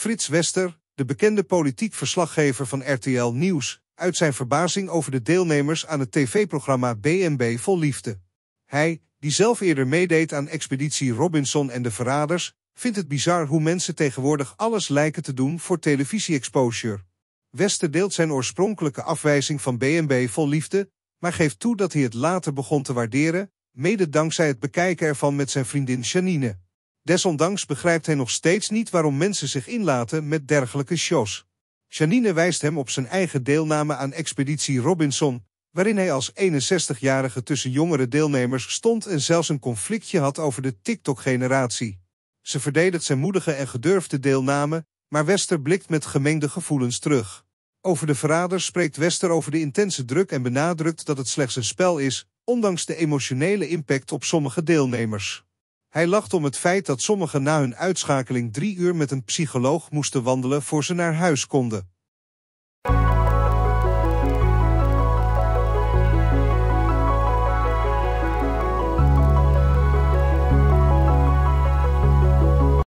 Frits Wester, de bekende politiek verslaggever van RTL Nieuws, uit zijn verbazing over de deelnemers aan het tv-programma BNB Vol Liefde. Hij, die zelf eerder meedeed aan Expeditie Robinson en de Verraders, vindt het bizar hoe mensen tegenwoordig alles lijken te doen voor televisie-exposure. Wester deelt zijn oorspronkelijke afwijzing van BNB Vol Liefde, maar geeft toe dat hij het later begon te waarderen, mede dankzij het bekijken ervan met zijn vriendin Janine. Desondanks begrijpt hij nog steeds niet waarom mensen zich inlaten met dergelijke shows. Janine wijst hem op zijn eigen deelname aan Expeditie Robinson, waarin hij als 61-jarige tussen jongere deelnemers stond en zelfs een conflictje had over de TikTok-generatie. Ze verdedigt zijn moedige en gedurfde deelname, maar Wester blikt met gemengde gevoelens terug. Over de verrader spreekt Wester over de intense druk en benadrukt dat het slechts een spel is, ondanks de emotionele impact op sommige deelnemers. Hij lacht om het feit dat sommigen na hun uitschakeling drie uur met een psycholoog moesten wandelen voor ze naar huis konden.